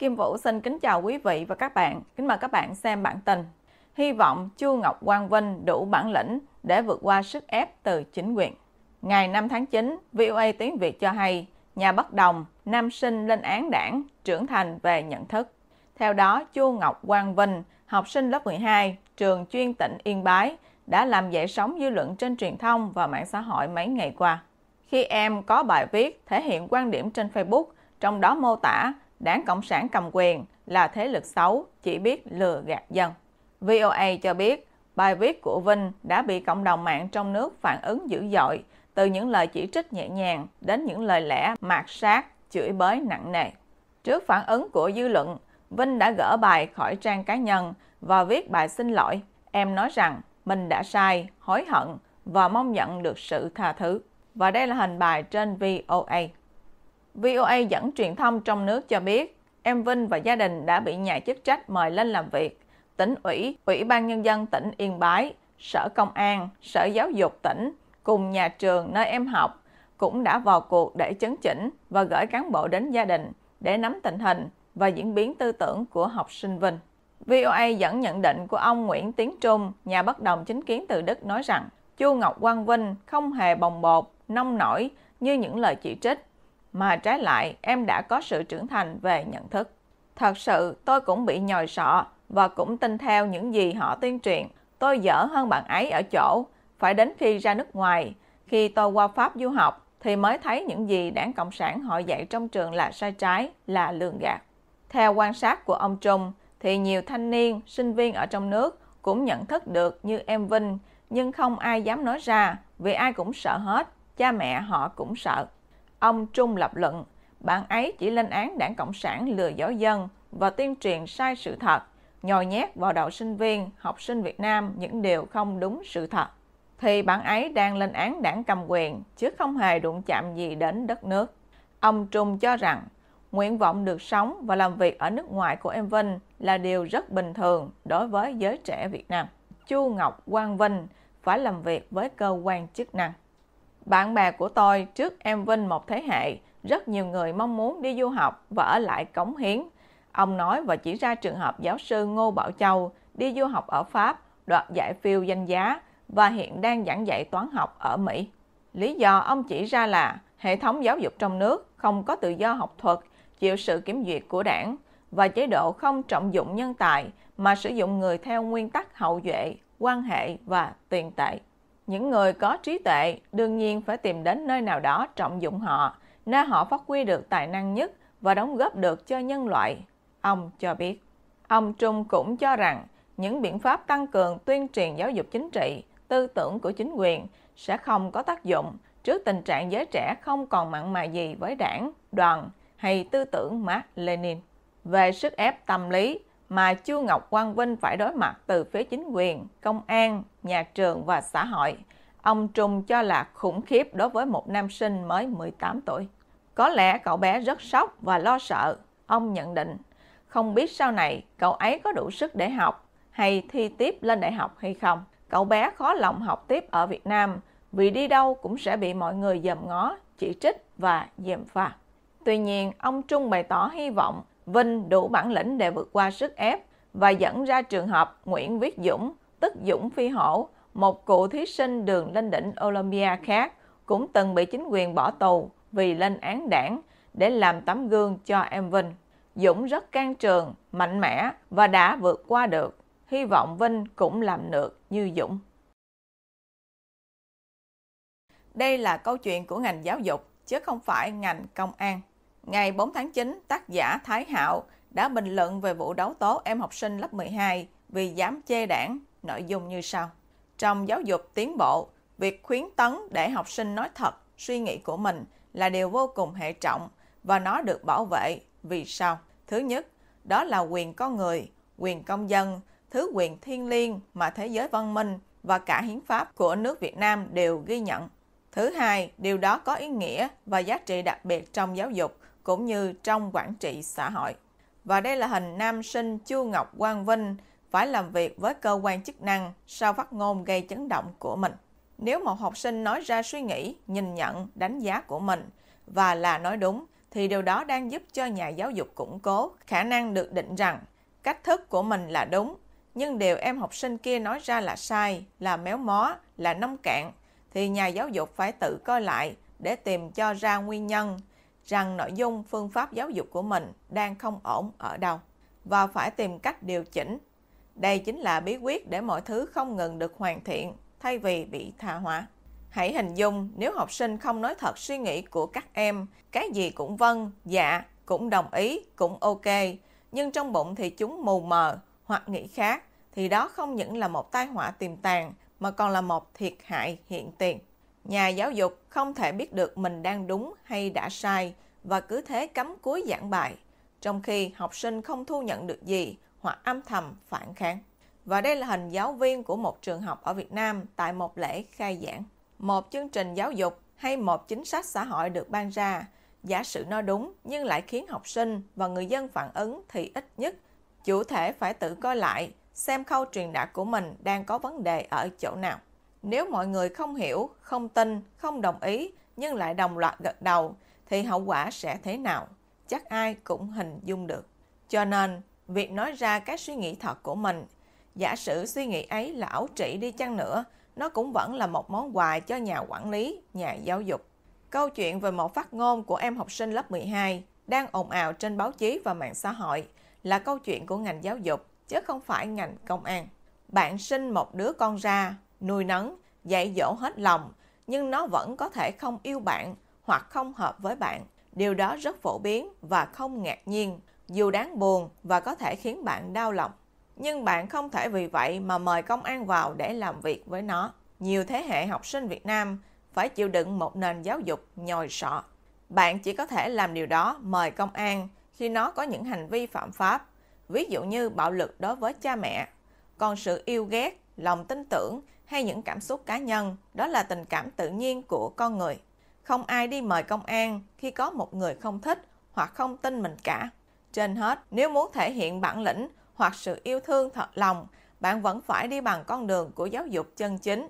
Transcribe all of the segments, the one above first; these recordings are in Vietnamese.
Kim Vũ xin kính chào quý vị và các bạn. Kính mời các bạn xem bản tin. Hy vọng Chu Ngọc Quang Vinh đủ bản lĩnh để vượt qua sức ép từ chính quyền. Ngày 5 tháng 9, VOA Tiếng Việt cho hay, nhà bất đồng, nam sinh lên án đảng, trưởng thành về nhận thức. Theo đó, Chu Ngọc Quang Vinh, học sinh lớp 12, trường chuyên tỉnh Yên Bái, đã làm dậy sóng dư luận trên truyền thông và mạng xã hội mấy ngày qua. Khi em có bài viết thể hiện quan điểm trên Facebook, trong đó mô tả đảng Cộng sản cầm quyền là thế lực xấu, chỉ biết lừa gạt dân. VOA cho biết, bài viết của Vinh đã bị cộng đồng mạng trong nước phản ứng dữ dội, từ những lời chỉ trích nhẹ nhàng đến những lời lẽ mạt sát, chửi bới nặng nề. Trước phản ứng của dư luận, Vinh đã gỡ bài khỏi trang cá nhân và viết bài xin lỗi. Em nói rằng mình đã sai, hối hận và mong nhận được sự tha thứ. Và đây là hình bài trên VOA. VOA dẫn truyền thông trong nước cho biết, em Vinh và gia đình đã bị nhà chức trách mời lên làm việc. Tỉnh ủy, Ủy ban Nhân dân tỉnh Yên Bái, Sở Công an, Sở Giáo dục tỉnh cùng nhà trường nơi em học cũng đã vào cuộc để chấn chỉnh và gửi cán bộ đến gia đình để nắm tình hình và diễn biến tư tưởng của học sinh Vinh. VOA dẫn nhận định của ông Nguyễn Tiến Trung, nhà bất đồng chính kiến từ Đức nói rằng Chu Ngọc Quang Vinh không hề bồng bột, nông nổi như những lời chỉ trích mà trái lại em đã có sự trưởng thành về nhận thức. Thật sự tôi cũng bị nhòi sọ và cũng tin theo những gì họ tuyên truyền. Tôi dở hơn bạn ấy ở chỗ, phải đến khi ra nước ngoài, khi tôi qua Pháp du học thì mới thấy những gì đảng Cộng sản họ dạy trong trường là sai trái, là lường gạt. Theo quan sát của ông Trung thì nhiều thanh niên, sinh viên ở trong nước cũng nhận thức được như em Vinh nhưng không ai dám nói ra vì ai cũng sợ hết, cha mẹ họ cũng sợ. Ông Trung lập luận, bạn ấy chỉ lên án đảng Cộng sản lừa dối dân và tuyên truyền sai sự thật, nhồi nhét vào đầu sinh viên, học sinh Việt Nam những điều không đúng sự thật. Thì bạn ấy đang lên án đảng cầm quyền, chứ không hề đụng chạm gì đến đất nước. Ông Trung cho rằng, nguyện vọng được sống và làm việc ở nước ngoài của em Vinh là điều rất bình thường đối với giới trẻ Việt Nam. Chu Ngọc Quang Vinh phải làm việc với cơ quan chức năng. Bạn bè của tôi trước em Vinh một thế hệ, rất nhiều người mong muốn đi du học và ở lại cống hiến. Ông nói và chỉ ra trường hợp giáo sư Ngô Bảo Châu đi du học ở Pháp, đoạt giải phiêu danh giá và hiện đang giảng dạy toán học ở Mỹ. Lý do ông chỉ ra là hệ thống giáo dục trong nước không có tự do học thuật, chịu sự kiểm duyệt của đảng và chế độ không trọng dụng nhân tài mà sử dụng người theo nguyên tắc hậu duệ, quan hệ và tiền tệ những người có trí tuệ đương nhiên phải tìm đến nơi nào đó trọng dụng họ, nơi họ phát huy được tài năng nhất và đóng góp được cho nhân loại, ông cho biết. Ông Trung cũng cho rằng những biện pháp tăng cường tuyên truyền giáo dục chính trị, tư tưởng của chính quyền sẽ không có tác dụng trước tình trạng giới trẻ không còn mặn mà gì với đảng, đoàn hay tư tưởng Mark Lenin. Về sức ép tâm lý mà Chu Ngọc Quang Vinh phải đối mặt từ phía chính quyền, công an, nhà trường và xã hội. Ông Trung cho là khủng khiếp đối với một nam sinh mới 18 tuổi. Có lẽ cậu bé rất sốc và lo sợ, ông nhận định. Không biết sau này cậu ấy có đủ sức để học hay thi tiếp lên đại học hay không. Cậu bé khó lòng học tiếp ở Việt Nam vì đi đâu cũng sẽ bị mọi người dòm ngó, chỉ trích và dèm pha. Tuy nhiên, ông Trung bày tỏ hy vọng Vinh đủ bản lĩnh để vượt qua sức ép và dẫn ra trường hợp Nguyễn Viết Dũng tức Dũng Phi Hổ, một cựu thí sinh đường lên đỉnh Olympia khác, cũng từng bị chính quyền bỏ tù vì lên án đảng để làm tấm gương cho em Vinh. Dũng rất can trường, mạnh mẽ và đã vượt qua được. Hy vọng Vinh cũng làm được như Dũng. Đây là câu chuyện của ngành giáo dục, chứ không phải ngành công an. Ngày 4 tháng 9, tác giả Thái Hạo đã bình luận về vụ đấu tố em học sinh lớp 12 vì dám chê đảng nội dung như sau. Trong giáo dục tiến bộ, việc khuyến tấn để học sinh nói thật, suy nghĩ của mình là điều vô cùng hệ trọng và nó được bảo vệ vì sao? Thứ nhất, đó là quyền con người, quyền công dân, thứ quyền thiên liêng mà thế giới văn minh và cả hiến pháp của nước Việt Nam đều ghi nhận. Thứ hai, điều đó có ý nghĩa và giá trị đặc biệt trong giáo dục cũng như trong quản trị xã hội. Và đây là hình nam sinh Chu Ngọc Quang Vinh phải làm việc với cơ quan chức năng sau phát ngôn gây chấn động của mình. Nếu một học sinh nói ra suy nghĩ, nhìn nhận, đánh giá của mình và là nói đúng, thì điều đó đang giúp cho nhà giáo dục củng cố khả năng được định rằng cách thức của mình là đúng, nhưng điều em học sinh kia nói ra là sai, là méo mó, là nông cạn, thì nhà giáo dục phải tự coi lại để tìm cho ra nguyên nhân rằng nội dung phương pháp giáo dục của mình đang không ổn ở đâu và phải tìm cách điều chỉnh đây chính là bí quyết để mọi thứ không ngừng được hoàn thiện thay vì bị tha hóa. Hãy hình dung nếu học sinh không nói thật suy nghĩ của các em, cái gì cũng vâng, dạ, cũng đồng ý, cũng ok, nhưng trong bụng thì chúng mù mờ hoặc nghĩ khác, thì đó không những là một tai họa tiềm tàng mà còn là một thiệt hại hiện tiền. Nhà giáo dục không thể biết được mình đang đúng hay đã sai và cứ thế cấm cuối giảng bài, trong khi học sinh không thu nhận được gì hoặc âm thầm phản kháng. Và đây là hình giáo viên của một trường học ở Việt Nam tại một lễ khai giảng. Một chương trình giáo dục hay một chính sách xã hội được ban ra, giả sử nó đúng nhưng lại khiến học sinh và người dân phản ứng thì ít nhất chủ thể phải tự coi lại xem khâu truyền đạt của mình đang có vấn đề ở chỗ nào. Nếu mọi người không hiểu, không tin, không đồng ý nhưng lại đồng loạt gật đầu thì hậu quả sẽ thế nào? Chắc ai cũng hình dung được. Cho nên, việc nói ra các suy nghĩ thật của mình. Giả sử suy nghĩ ấy là ảo trị đi chăng nữa, nó cũng vẫn là một món quà cho nhà quản lý, nhà giáo dục. Câu chuyện về một phát ngôn của em học sinh lớp 12 đang ồn ào trên báo chí và mạng xã hội là câu chuyện của ngành giáo dục, chứ không phải ngành công an. Bạn sinh một đứa con ra, nuôi nấng, dạy dỗ hết lòng, nhưng nó vẫn có thể không yêu bạn hoặc không hợp với bạn. Điều đó rất phổ biến và không ngạc nhiên dù đáng buồn và có thể khiến bạn đau lòng. Nhưng bạn không thể vì vậy mà mời công an vào để làm việc với nó. Nhiều thế hệ học sinh Việt Nam phải chịu đựng một nền giáo dục nhồi sọ. Bạn chỉ có thể làm điều đó mời công an khi nó có những hành vi phạm pháp, ví dụ như bạo lực đối với cha mẹ. Còn sự yêu ghét, lòng tin tưởng hay những cảm xúc cá nhân, đó là tình cảm tự nhiên của con người. Không ai đi mời công an khi có một người không thích hoặc không tin mình cả. Trên hết, nếu muốn thể hiện bản lĩnh hoặc sự yêu thương thật lòng, bạn vẫn phải đi bằng con đường của giáo dục chân chính.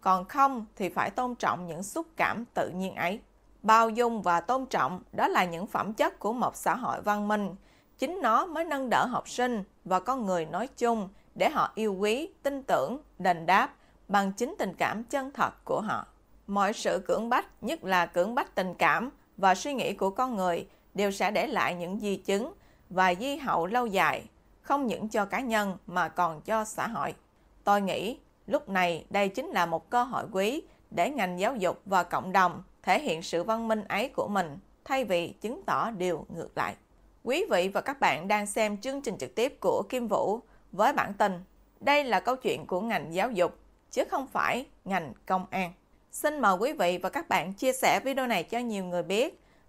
Còn không thì phải tôn trọng những xúc cảm tự nhiên ấy. Bao dung và tôn trọng đó là những phẩm chất của một xã hội văn minh. Chính nó mới nâng đỡ học sinh và con người nói chung để họ yêu quý, tin tưởng, đền đáp bằng chính tình cảm chân thật của họ. Mọi sự cưỡng bách, nhất là cưỡng bách tình cảm và suy nghĩ của con người đều sẽ để lại những di chứng và di hậu lâu dài, không những cho cá nhân mà còn cho xã hội. Tôi nghĩ lúc này đây chính là một cơ hội quý để ngành giáo dục và cộng đồng thể hiện sự văn minh ấy của mình thay vì chứng tỏ điều ngược lại. Quý vị và các bạn đang xem chương trình trực tiếp của Kim Vũ với bản tin Đây là câu chuyện của ngành giáo dục chứ không phải ngành công an. Xin mời quý vị và các bạn chia sẻ video này cho nhiều người biết